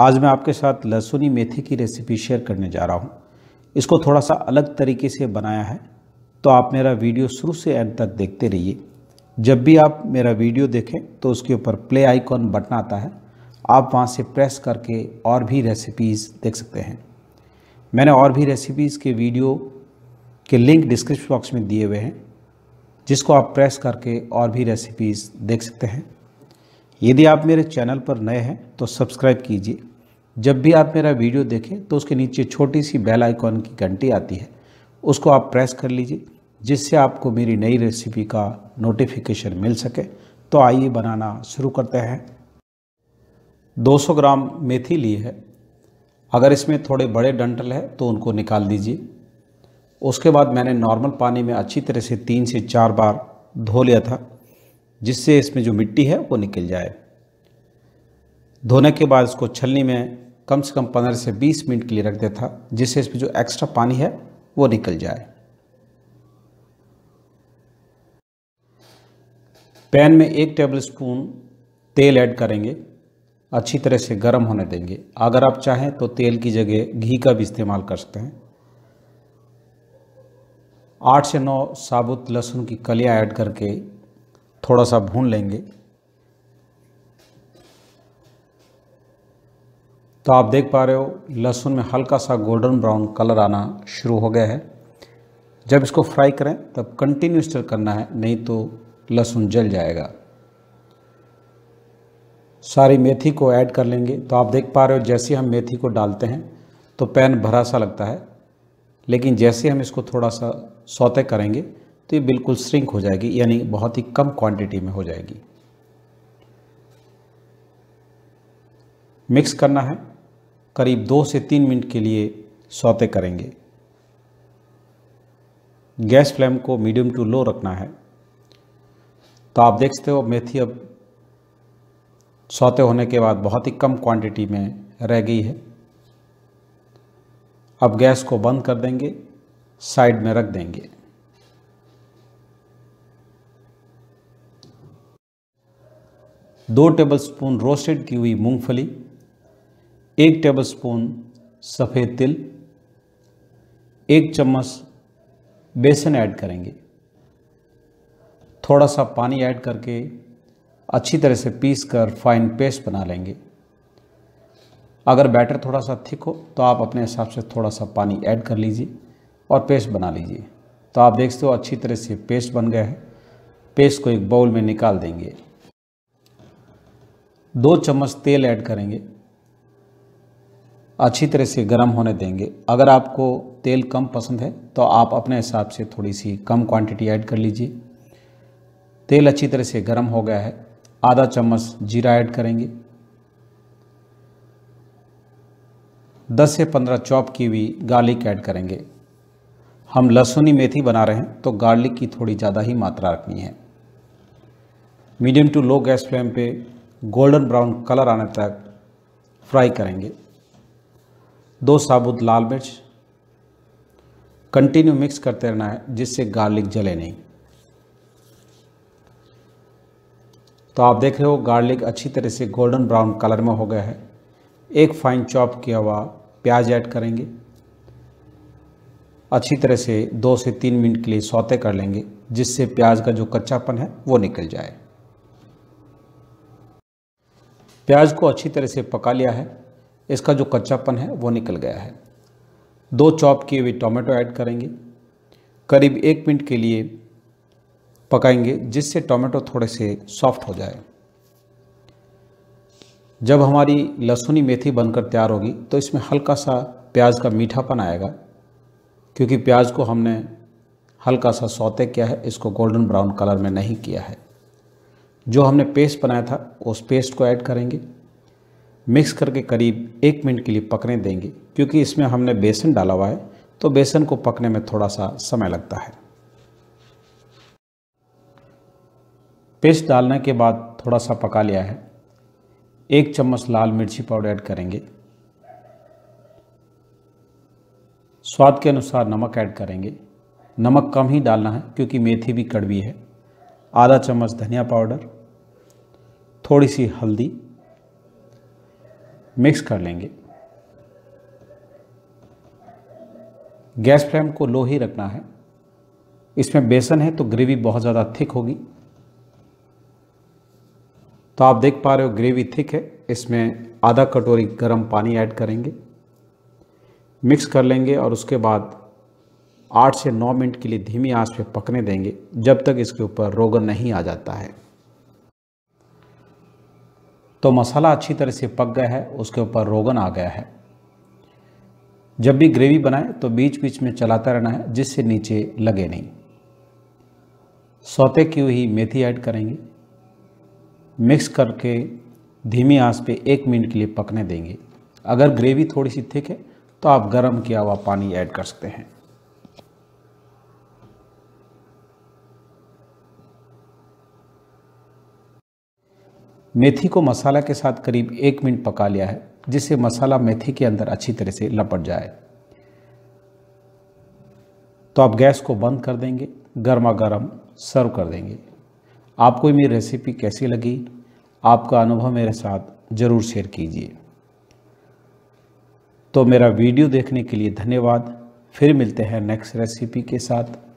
आज मैं आपके साथ लहसुनी मेथी की रेसिपी शेयर करने जा रहा हूँ इसको थोड़ा सा अलग तरीके से बनाया है तो आप मेरा वीडियो शुरू से एंड तक देखते रहिए जब भी आप मेरा वीडियो देखें तो उसके ऊपर प्ले आइकॉन बटन आता है आप वहाँ से प्रेस करके और भी रेसिपीज़ देख सकते हैं मैंने और भी रेसिपीज़ के वीडियो के लिंक डिस्क्रिप्शन बॉक्स में दिए हुए हैं जिसको आप प्रेस करके और भी रेसिपीज़ देख सकते हैं यदि आप मेरे चैनल पर नए हैं तो सब्सक्राइब कीजिए जब भी आप मेरा वीडियो देखें तो उसके नीचे छोटी सी बेल आइकॉन की घंटी आती है उसको आप प्रेस कर लीजिए जिससे आपको मेरी नई रेसिपी का नोटिफिकेशन मिल सके तो आइए बनाना शुरू करते हैं 200 ग्राम मेथी ली है अगर इसमें थोड़े बड़े डंटल है तो उनको निकाल दीजिए उसके बाद मैंने नॉर्मल पानी में अच्छी तरह से तीन से चार बार धो लिया था जिससे इसमें जो मिट्टी है वो निकल जाए धोने के बाद इसको छलनी में कम से कम पंद्रह से बीस मिनट के लिए रख देता जिससे इसमें जो एक्स्ट्रा पानी है वो निकल जाए पैन में एक टेबलस्पून तेल ऐड करेंगे अच्छी तरह से गर्म होने देंगे अगर आप चाहें तो तेल की जगह घी का भी इस्तेमाल कर सकते हैं आठ से नौ साबुत लहसुन की कलियाँ ऐड करके थोड़ा सा भून लेंगे तो आप देख पा रहे हो लहसुन में हल्का सा गोल्डन ब्राउन कलर आना शुरू हो गया है जब इसको फ्राई करें तब कंटिन्यू स्टर करना है नहीं तो लहसुन जल जाएगा सारी मेथी को ऐड कर लेंगे तो आप देख पा रहे हो जैसे हम मेथी को डालते हैं तो पैन भरा सा लगता है लेकिन जैसे हम इसको थोड़ा सा सौते करेंगे तो ये बिल्कुल श्रिंक हो जाएगी यानी बहुत ही कम क्वांटिटी में हो जाएगी मिक्स करना है करीब दो से तीन मिनट के लिए सौते करेंगे गैस फ्लेम को मीडियम टू लो रखना है तो आप देखते हो मेथी अब सौते होने के बाद बहुत ही कम क्वांटिटी में रह गई है अब गैस को बंद कर देंगे साइड में रख देंगे दो टेबलस्पून रोस्टेड की हुई मूंगफली एक टेबलस्पून सफ़ेद तिल एक चम्मच बेसन ऐड करेंगे थोड़ा सा पानी ऐड करके अच्छी तरह से पीस कर फाइन पेस्ट बना लेंगे अगर बैटर थोड़ा सा थिक हो तो आप अपने हिसाब से थोड़ा सा पानी ऐड कर लीजिए और पेस्ट बना लीजिए तो आप देखते हो अच्छी तरह से पेस्ट बन गया है पेस्ट को एक बाउल में निकाल देंगे दो चम्मच तेल ऐड करेंगे अच्छी तरह से गर्म होने देंगे अगर आपको तेल कम पसंद है तो आप अपने हिसाब से थोड़ी सी कम क्वांटिटी ऐड कर लीजिए तेल अच्छी तरह से गर्म हो गया है आधा चम्मच जीरा ऐड करेंगे 10 से 15 चॉप की हुई गार्लिक ऐड करेंगे हम लहसुनी मेथी बना रहे हैं तो गार्लिक की थोड़ी ज़्यादा ही मात्रा रखनी है medium to low gas flame पे गोल्डन ब्राउन कलर आने तक फ्राई करेंगे दो साबुत लाल मिर्च कंटिन्यू मिक्स करते रहना है जिससे गार्लिक जले नहीं तो आप देख रहे हो गार्लिक अच्छी तरह से गोल्डन ब्राउन कलर में हो गया है एक फाइन चॉप किया हुआ प्याज ऐड करेंगे अच्छी तरह से दो से तीन मिनट के लिए सौते कर लेंगे जिससे प्याज का जो कच्चापन है वो निकल जाए प्याज को अच्छी तरह से पका लिया है इसका जो कच्चापन है वो निकल गया है दो चॉप किए हुए टोमेटो ऐड करेंगे करीब एक मिनट के लिए पकाएंगे जिससे टोमेटो थोड़े से सॉफ्ट हो जाए जब हमारी लहसुनी मेथी बनकर तैयार होगी तो इसमें हल्का सा प्याज का मीठापन आएगा क्योंकि प्याज को हमने हल्का सा सौते किया है इसको गोल्डन ब्राउन कलर में नहीं किया है जो हमने पेस्ट बनाया था उस पेस्ट को ऐड करेंगे मिक्स करके करीब एक मिनट के लिए पकने देंगे क्योंकि इसमें हमने बेसन डाला हुआ है तो बेसन को पकने में थोड़ा सा समय लगता है पेस्ट डालने के बाद थोड़ा सा पका लिया है एक चम्मच लाल मिर्ची पाउडर ऐड करेंगे स्वाद के अनुसार नमक ऐड करेंगे नमक कम ही डालना है क्योंकि मेथी भी कड़वी है आधा चम्मच धनिया पाउडर थोड़ी सी हल्दी मिक्स कर लेंगे गैस फ्लेम को लो ही रखना है इसमें बेसन है तो ग्रेवी बहुत ज़्यादा थिक होगी तो आप देख पा रहे हो ग्रेवी थिक है इसमें आधा कटोरी गर्म पानी ऐड करेंगे मिक्स कर लेंगे और उसके बाद आठ से नौ मिनट के लिए धीमी आंच पे पकने देंगे जब तक इसके ऊपर रोगन नहीं आ जाता है तो मसाला अच्छी तरह से पक गया है उसके ऊपर रोगन आ गया है जब भी ग्रेवी बनाएं तो बीच बीच में चलाता रहना है जिससे नीचे लगे नहीं सौते की हुई मेथी ऐड करेंगे मिक्स करके धीमी आंच पे एक मिनट के लिए पकने देंगे अगर ग्रेवी थोड़ी सी थिक है तो आप गर्म किया हुआ पानी ऐड कर सकते हैं मेथी को मसाला के साथ करीब एक मिनट पका लिया है जिससे मसाला मेथी के अंदर अच्छी तरह से लपट जाए तो आप गैस को बंद कर देंगे गर्मा गर्म सर्व कर देंगे आपको मेरी रेसिपी कैसी लगी आपका अनुभव मेरे साथ ज़रूर शेयर कीजिए तो मेरा वीडियो देखने के लिए धन्यवाद फिर मिलते हैं नेक्स्ट रेसिपी के साथ